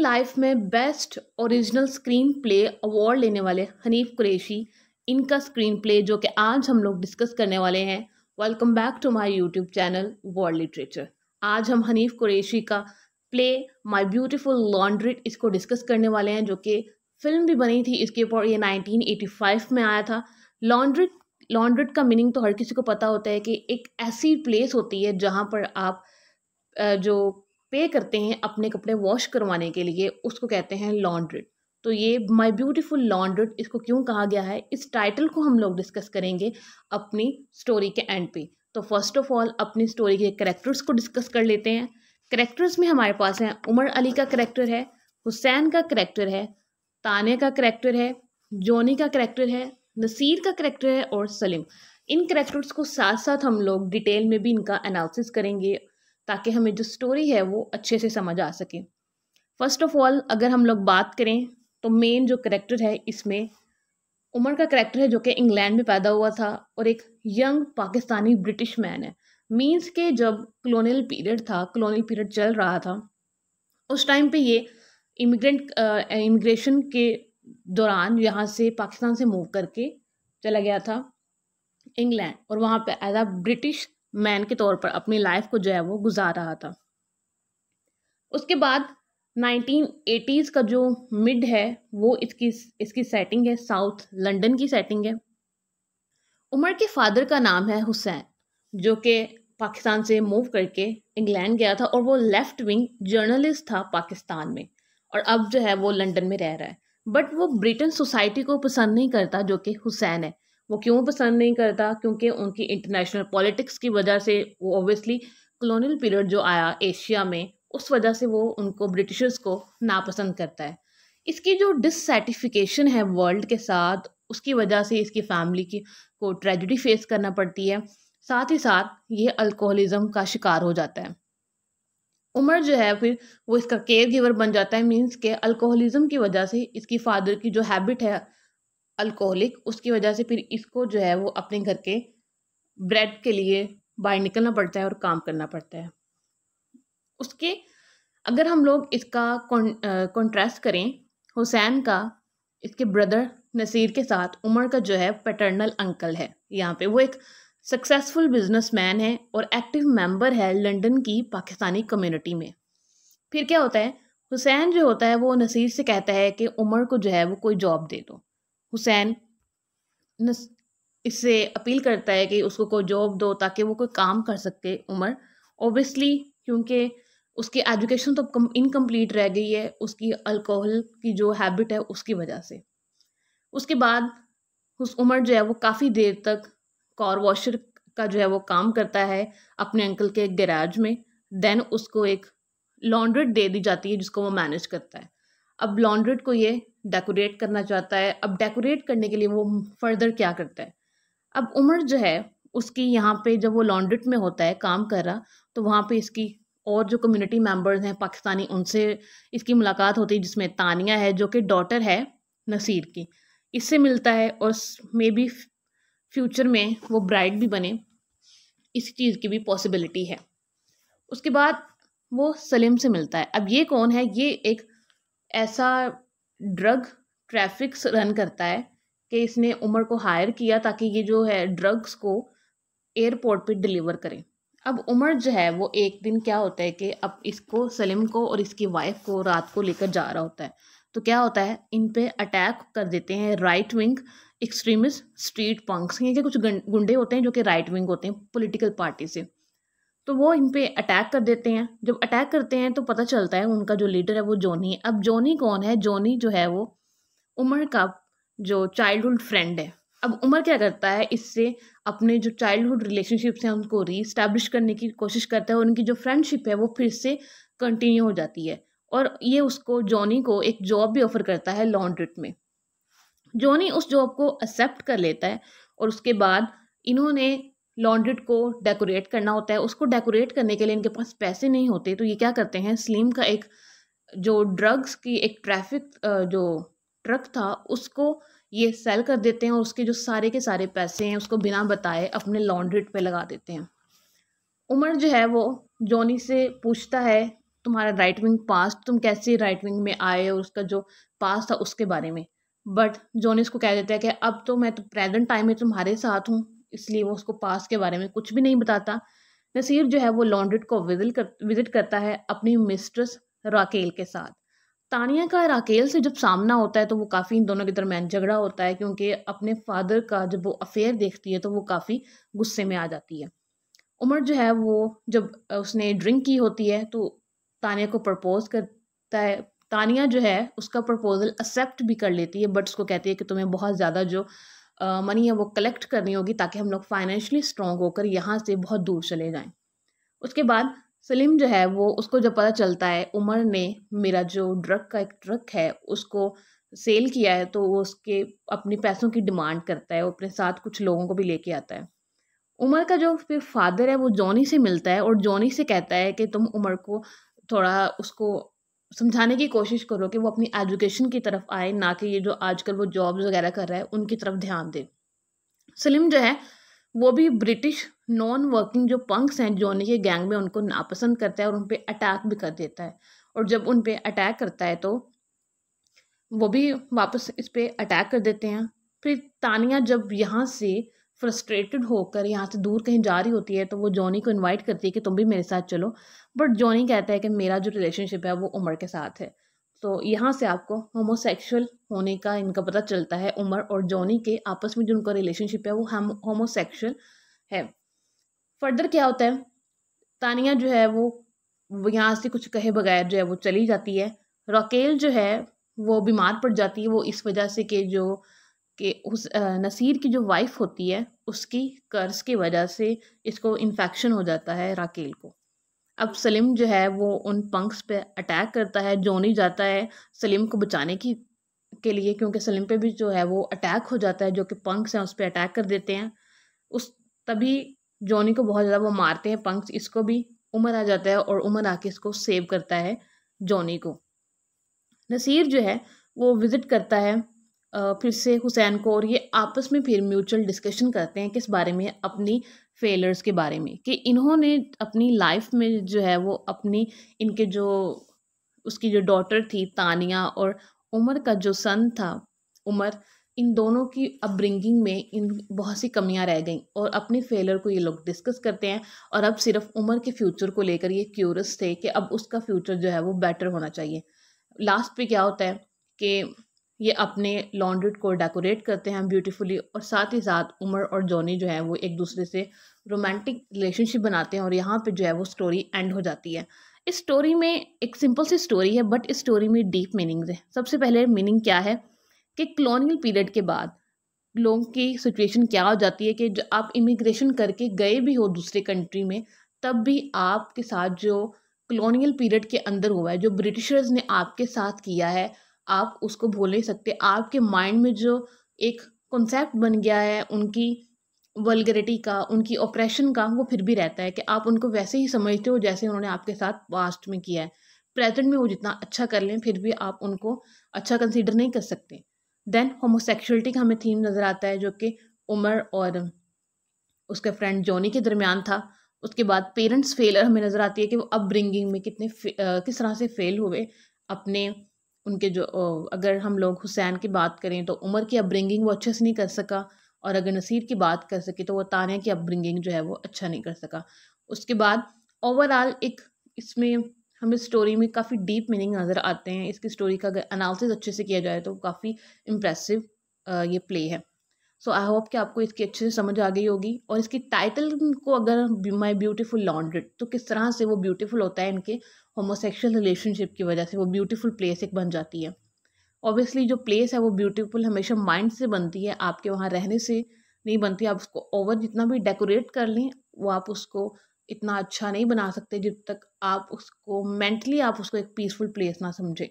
life में best original screenplay award लेने वाले हनीफ कुरेशी इनका स्क्रीन प्ले जो कि आज हम लोग डिस्कस करने वाले हैं welcome back to my YouTube channel world literature आज हम हनीफ कुरेशी का प्ले माय ब्यूटीफुल लॉन्ड्री इसको डिस्कस करने वाले हैं जो कि फिल्म भी बनी थी इसके ऊपर ये नाइनटीन में आया था लॉन्ड्रिट लॉन्ड्रिट का मीनिंग तो हर किसी को पता होता है कि एक ऐसी प्लेस होती है जहाँ पर आप जो पे करते हैं अपने कपड़े वॉश करवाने के लिए उसको कहते हैं लॉन्ड्रेड तो ये माय ब्यूटीफुल लॉन्ड्रिड इसको क्यों कहा गया है इस टाइटल को हम लोग डिस्कस करेंगे अपनी स्टोरी के एंड पे तो फर्स्ट ऑफ ऑल अपनी स्टोरी के करेक्टर्स को डिस्कस कर लेते हैं करेक्टर्स में हमारे पास हैं उमर अली का करेक्टर है हुसैन का करेक्टर है ताने का करेक्टर है जोनी का करेक्टर है नसीर का करेक्टर है और सलीम इन करेक्टर्स को साथ साथ हम लोग डिटेल में भी इनका एनालिसिस करेंगे ताकि हमें जो स्टोरी है वो अच्छे से समझ आ सके फर्स्ट ऑफ ऑल अगर हम लोग बात करें तो मेन जो करेक्टर है इसमें उमर का करेक्टर है जो कि इंग्लैंड में पैदा हुआ था और एक यंग पाकिस्तानी ब्रिटिश मैन है मीन्स के जब कलोनियल पीरियड था कलोनियल पीरियड चल रहा था उस टाइम पे ये इमिग्रेंट इमिग्रेशन के दौरान यहाँ से पाकिस्तान से मूव करके चला गया था इंग्लैंड और वहाँ पे एज अ ब्रिटिश मैन के तौर पर अपनी लाइफ को जो है वो गुजार रहा था उसके बाद 1980s का जो मिड है वो इसकी इसकी सेटिंग है साउथ लंदन की सेटिंग है उमर के फादर का नाम है हुसैन जो कि पाकिस्तान से मूव करके इंग्लैंड गया था और वो लेफ़्ट विंग जर्नलिस्ट था पाकिस्तान में और अब जो है वो लंदन में रह रहा है बट वो ब्रिटेन सोसाइटी को पसंद नहीं करता जो कि हुसैन है वो क्यों पसंद नहीं करता क्योंकि उनकी इंटरनेशनल पॉलिटिक्स की वजह से वो ऑब्वियसली कॉलोनियल पीरियड जो आया एशिया में उस वजह से वो उनको ब्रिटिशर्स को नापसंद करता है इसकी जो डिससेटिफिकेशन है वर्ल्ड के साथ उसकी वजह से इसकी फैमिली की को ट्रेजिडी फेस करना पड़ती है साथ ही साथ ये अल्कोहलिज्म का शिकार हो जाता है उमर जो है फिर वो इसका केयर गिवर बन जाता है मीन्स के अल्कोहलिज्म की वजह से इसकी फादर की जो हैबिट है अल्कोहलिक उसकी वजह से फिर इसको जो है वो अपने घर के ब्रेड के लिए बाहर निकलना पड़ता है और काम करना पड़ता है उसके अगर हम लोग इसका कॉन्ट्रास्ट करें हुसैन का इसके ब्रदर नसीर के साथ उमर का जो है पैटर्नल अंकल है यहाँ पे वो एक सक्सेसफुल बिजनेसमैन है और एक्टिव मेंबर है लंदन की पाकिस्तानी कम्युनिटी में फिर क्या होता है हुसैन जो होता है वो नसीर से कहता है कि उमर को जो है वो कोई जॉब दे दो हुसैन इससे अपील करता है कि उसको कोई जॉब दो ताकि वो कोई काम कर सके उमर ओबियसली क्योंकि उसकी एजुकेशन तो इनकम्प्लीट रह गई है उसकी अल्कोहल की जो हैबिट है उसकी वजह से उसके बाद उस उमर जो है वो काफ़ी देर तक कार वॉशर का जो है वो काम करता है अपने अंकल के गैराज में देन उसको एक लॉन्ड्रेट दे दी जाती है जिसको वो मैनेज करता है अब लॉन्ड्रेट को ये डेकोरेट करना चाहता है अब डेकोरेट करने के लिए वो फर्दर क्या करता है अब उम्र जो है उसकी यहाँ पे जब वो लॉन्ड्रेट में होता है काम कर रहा तो वहाँ पे इसकी और जो कम्युनिटी मेम्बर्स हैं पाकिस्तानी उनसे इसकी मुलाकात होती है जिसमें तानिया है जो कि डॉटर है नसीर की इससे मिलता है और मे बी फ्यूचर में वो ब्राइड भी बने इस चीज़ की भी पॉसिबिलिटी है उसके बाद वो सलीम से मिलता है अब ये कौन है ये एक ऐसा ड्रग ट्रैफिक्स रन करता है कि इसने उमर को हायर किया ताकि ये जो है ड्रग्स को एयरपोर्ट पे डिलीवर करें अब उमर जो है वो एक दिन क्या होता है कि अब इसको सलीम को और इसकी वाइफ को रात को लेकर जा रहा होता है तो क्या होता है इन पे अटैक कर देते हैं right wing extremist street punks ये कुछ गुंडे होते हैं जो कि राइट विंग होते हैं पॉलिटिकल पार्टी से तो वो इन पे अटैक कर देते हैं जब अटैक करते हैं तो पता चलता है उनका जो लीडर है वो जोनी है अब जोनी कौन है जोनी जो है वो उमर का जो चाइल्डहुड फ्रेंड है अब उमर क्या करता है इससे अपने जो चाइल्डहुड रिलेशनशिप्स हैं उनको रीस्टैब्लिश करने की कोशिश करता है और उनकी जो फ्रेंडशिप है वो फिर से कंटिन्यू हो जाती है और ये उसको जॉनी को एक जॉब भी ऑफर करता है लॉन्ड्रिट में जॉनी उस जॉब को एक्सेप्ट कर लेता है और उसके बाद इन्होंने लॉन्ड्रेट को डेकोरेट करना होता है उसको डेकोरेट करने के लिए इनके पास पैसे नहीं होते तो ये क्या करते हैं स्लीम का एक जो ड्रग्स की एक ट्रैफिक जो ट्रक था उसको ये सेल कर देते हैं और उसके जो सारे के सारे पैसे हैं उसको बिना बताए अपने लॉन्ड्रेट पे लगा देते हैं उमर जो है वो जॉनी से पूछता है तुम्हारा राइट विंग पास्ट तुम कैसे राइट विंग में आए और उसका जो पास था उसके बारे में बट जॉनी उसको कह देता है कि अब तो मैं तो प्रेजेंट टाइम में तुम्हारे साथ हूँ इसलिए वो उसको पास के बारे में कुछ भी नहीं बताता नसीर जो है वो लॉन्ड्रेट को विजिल कर विजिट करता है अपनी मिस्ट्रेस राकेल के साथ तानिया का राकेल से जब सामना होता है तो वो काफ़ी इन दोनों के दरमियान झगड़ा होता है क्योंकि अपने फादर का जब वो अफेयर देखती है तो वो काफ़ी गुस्से में आ जाती है उमर जो है वो जब उसने ड्रिंक की होती है तो तानिया को प्रपोज करता है तानिया जो है उसका प्रपोज़ल एक्सेप्ट भी कर लेती है बट उसको कहती है कि तुम्हें बहुत ज़्यादा जो मनी है वो कलेक्ट करनी होगी ताकि हम लोग फाइनेंशली स्ट्रॉन्ग होकर यहाँ से बहुत दूर चले जाएं उसके बाद सलीम जो है वो उसको जब पता चलता है उमर ने मेरा जो ड्रग का एक ट्रक है उसको सेल किया है तो वो उसके अपने पैसों की डिमांड करता है वो अपने साथ कुछ लोगों को भी लेके आता है उमर का जो फिर फादर है वो जॉनी से मिलता है और जॉनी से कहता है कि तुम उमर को थोड़ा उसको समझाने की कोशिश करो कि वो अपनी एजुकेशन की तरफ आए ना कि ये जो आजकल वो जॉब्स वगैरह कर रहा है उनकी तरफ ध्यान दे सलीम जो है वो भी ब्रिटिश नॉन वर्किंग जो पंक्स हैं जोनी के गैंग में उनको नापसंद करता है और उन पर अटैक भी कर देता है और जब उन पर अटैक करता है तो वो भी वापस इस पर अटैक कर देते हैं फिर तानिया जब यहाँ से फ्रस्ट्रेटेड होकर यहाँ से दूर कहीं जा रही होती है तो वो जॉनी को इनवाइट करती है कि तुम भी मेरे साथ चलो बट जॉनी कहता है कि मेरा जो रिलेशनशिप है वो उम्र के साथ है तो यहाँ से आपको होमोसेक्सुअल होने का इनका पता चलता है उमर और जॉनी के आपस में जो उनका रिलेशनशिप है वो हम होमोसेक्सुअल है फर्दर क्या होता है तानिया जो है वो यहाँ से कुछ कहे बगैर जो है वो चली जाती है राकेल जो है वो बीमार पड़ जाती है वो इस वजह से कि जो कि उस नसीर की जो वाइफ होती है उसकी कर्ज की वजह से इसको इन्फेक्शन हो जाता है राकेल को अब सलीम जो है वो उन पंक्स पे अटैक करता है जोनी जाता है सलीम को बचाने की के लिए क्योंकि सलीम पे भी जो है वो अटैक हो जाता है जो कि पंक्स हैं उस पर अटैक कर देते हैं उस तभी जोनी को बहुत ज़्यादा वो मारते हैं पंक्स इसको भी उमर आ जाता है और उमर आके इसको सेव करता है जोनी को नसीर जो है वो विज़िट करता है फिर से हुसैन को और ये आपस में फिर म्यूचुअल डिस्कशन करते हैं किस बारे में अपनी फेलर्स के बारे में कि इन्होंने अपनी लाइफ में जो है वो अपनी इनके जो उसकी जो डॉटर थी तानिया और उमर का जो सन था उमर इन दोनों की अपब्रिंगिंग में इन बहुत सी कमियां रह गई और अपने फेलर को ये लोग डिस्कस करते हैं और अब सिर्फ उमर के फ्यूचर को लेकर ये क्यूरस थे कि अब उसका फ्यूचर जो है वो बेटर होना चाहिए लास्ट पे क्या होता है कि ये अपने लॉन्ड्रेट को डेकोरेट करते हैं ब्यूटीफुली और साथ ही साथ उमर और जॉनी जो है वो एक दूसरे से रोमांटिक रिलेशनशिप बनाते हैं और यहाँ पे जो है वो स्टोरी एंड हो जाती है इस स्टोरी में एक सिंपल सी स्टोरी है बट इस स्टोरी में डीप मीनिंग्स है सबसे पहले मीनिंग क्या है कि कॉलोनियल पीरियड के बाद लोगों की सिचुएशन क्या हो जाती है कि जो आप इमिग्रेशन करके गए भी हो दूसरे कंट्री में तब भी आपके साथ जो कॉलोनियल पीरियड के अंदर हुआ है जो ब्रिटिशर्स ने आपके साथ किया है आप उसको भूल नहीं सकते आपके माइंड में जो एक कॉन्सेप्ट बन गया है उनकी वलगरिटी का उनकी ऑपरेशन का वो फिर भी रहता है कि आप उनको वैसे ही समझते हो जैसे उन्होंने आपके साथ पास्ट में किया है प्रेजेंट में वो जितना अच्छा कर लें फिर भी आप उनको अच्छा कंसीडर नहीं कर सकते देन होमोसेक्सुअलिटी का हमें थीम नज़र आता है जो कि उमर और उसके फ्रेंड जॉनी के दरमियान था उसके बाद पेरेंट्स फेलर हमें नज़र आती है कि वो अब में कितने किस तरह से फेल हुए अपने उनके जो अगर हम लोग हुसैन की बात करें तो उमर की अपब्रिंगिंग वो अच्छे से नहीं कर सका और अगर नसीर की बात कर सके तो वो तानिया की अपब्रिंगिंग जो है वो अच्छा नहीं कर सका उसके बाद ओवरऑल एक इसमें हमें स्टोरी में काफ़ी डीप मीनिंग नज़र आते हैं इसकी स्टोरी का अगर अनालिस अच्छे से किया जाए तो काफ़ी इम्प्रेसिव ये प्ले है सो आई होप कि आपको इसकी अच्छे से समझ आ गई होगी और इसकी टाइटल को अगर माई ब्यूटीफुल लॉन्ड्रेड तो किस तरह से वो ब्यूटीफुल होता है इनके होमोसेक्शुअल रिलेशनशिप की वजह से वो ब्यूटीफुल प्लेस एक बन जाती है ऑब्वियसली जो प्लेस है वो ब्यूटीफुल हमेशा माइंड से बनती है आपके वहाँ रहने से नहीं बनती आप उसको ओवर जितना भी डेकोरेट कर लें वो आप उसको इतना अच्छा नहीं बना सकते जब तक आप उसको मेंटली आप उसको एक पीसफुल प्लेस ना समझें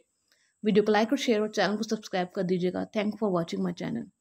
वीडियो को लाइक और शेयर और चैनल को सब्सक्राइब कर दीजिएगा thank for watching my channel